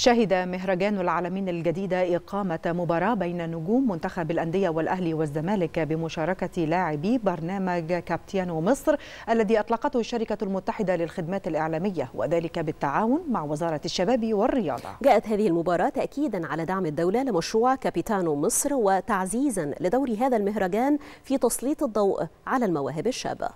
شهد مهرجان العالمين الجديدة إقامة مباراة بين نجوم منتخب الأندية والأهلي والزمالك بمشاركة لاعبي برنامج كابتيانو مصر الذي أطلقته الشركة المتحدة للخدمات الإعلامية وذلك بالتعاون مع وزارة الشباب والرياضة جاءت هذه المباراة تأكيدا على دعم الدولة لمشروع كابتانو مصر وتعزيزا لدور هذا المهرجان في تسليط الضوء على المواهب الشابة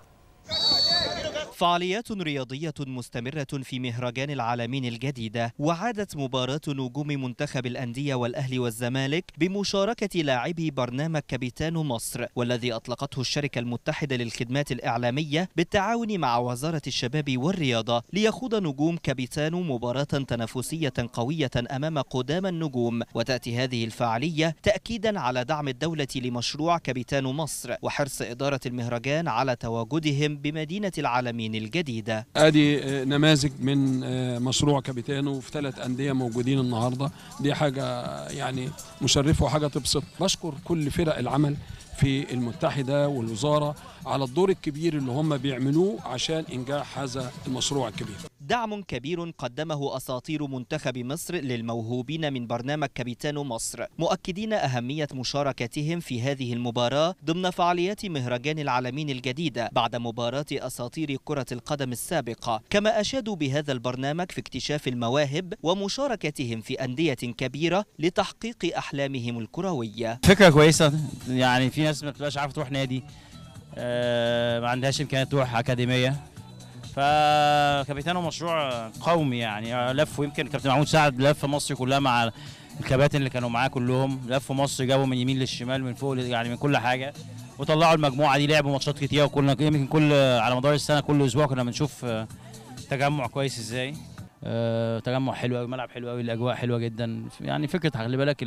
فعاليات رياضية مستمرة في مهرجان العالمين الجديدة وعادت مباراة نجوم منتخب الأندية والأهلي والزمالك بمشاركة لاعبي برنامج كابيتان مصر والذي أطلقته الشركة المتحدة للخدمات الإعلامية بالتعاون مع وزارة الشباب والرياضة ليخوض نجوم كابيتان مباراة تنافسية قوية أمام قدام النجوم وتأتي هذه الفعالية تأكيدا على دعم الدولة لمشروع كابيتان مصر وحرص إدارة المهرجان على تواجدهم بمدينة العالمين القوانين الجديدة أدي آه، نماذج من آه، مشروع كابيتانو في ثلاث أندية موجودين النهاردة دي حاجة آه، يعني مشرفة وحاجة تبسط بشكر كل فرق العمل في المتحدة والوزارة على الدور الكبير اللي هم بيعملوه عشان إنجاح هذا المشروع الكبير دعم كبير قدمه أساطير منتخب مصر للموهوبين من برنامج كابيتان مصر مؤكدين أهمية مشاركتهم في هذه المباراة ضمن فعاليات مهرجان العالمين الجديدة بعد مباراة أساطير كرة القدم السابقة كما أشادوا بهذا البرنامج في اكتشاف المواهب ومشاركتهم في أندية كبيرة لتحقيق أحلامهم الكروية فكرة كويسة يعني في ناس ما تبقاش عارفة تروح نادي آه ما عندهاش إمكانية تروح أكاديمية فكابيتانو مشروع قومي يعني لف يمكن كابتن محمود سعد لف مصر كلها مع الكباتن اللي كانوا معاه كلهم لفوا مصر جابوا من يمين للشمال من فوق يعني من كل حاجه وطلعوا المجموعه دي لعبوا ماتشات كتير وكنا يمكن كل على مدار السنه كل اسبوع كنا بنشوف آه، تجمع كويس ازاي آه، تجمع حلو قوي ملعب حلو قوي الاجواء حلوه جدا يعني فكره خلي بالك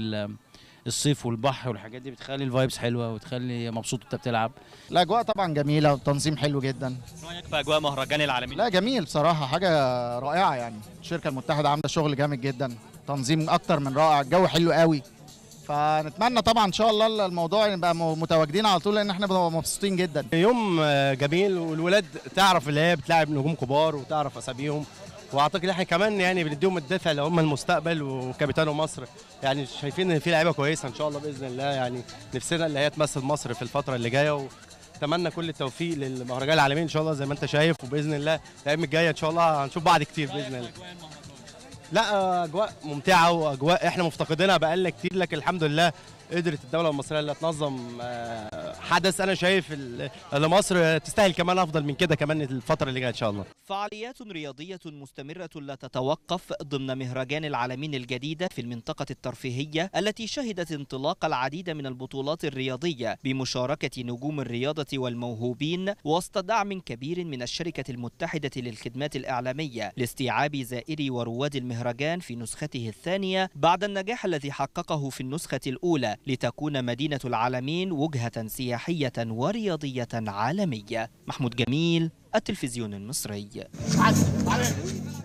الصيف والبحر والحاجات دي بتخلي الفايبس حلوه وتخلي مبسوط وانت بتلعب الاجواء طبعا جميله والتنظيم حلو جدا رايك في اجواء مهرجان العالمي لا جميل بصراحه حاجه رائعه يعني الشركه المتحده عامله شغل جامد جدا تنظيم اكتر من رائع الجو حلو قوي فنتمنى طبعا ان شاء الله الموضوع نبقى متواجدين على طول لان احنا بنبقى مبسوطين جدا يوم جميل والولاد تعرف اللي هي بتلاعب نجوم كبار وتعرف اساميهم واعتقد ان احنا كمان يعني بنديهم الدفع اللي هم المستقبل وكابتنوا مصر يعني شايفين ان في لعيبه كويسه ان شاء الله باذن الله يعني نفسنا اللي هي تمثل مصر في الفتره اللي جايه واتمنى كل التوفيق للمهرجان العالمي ان شاء الله زي ما انت شايف وباذن الله الايام الجايه ان شاء الله هنشوف بعض كتير باذن الله لا اجواء ممتعه واجواء احنا مفتقدينها بقالنا كتير لكن الحمد لله قدرت الدوله المصريه اللي تنظم آه، حدث انا شايف ان مصر تستاهل كمان افضل من كده كمان الفتره اللي جايه ان شاء الله فعاليات رياضيه مستمره لا تتوقف ضمن مهرجان العالمين الجديده في المنطقه الترفيهيه التي شهدت انطلاق العديد من البطولات الرياضيه بمشاركه نجوم الرياضه والموهوبين وسط دعم كبير من الشركه المتحده للخدمات الاعلاميه لاستيعاب زائري ورواد المهرجان في نسخته الثانيه بعد النجاح الذي حققه في النسخه الاولى لتكون مدينة العالمين وجهة سياحية ورياضية عالمية محمود جميل التلفزيون المصري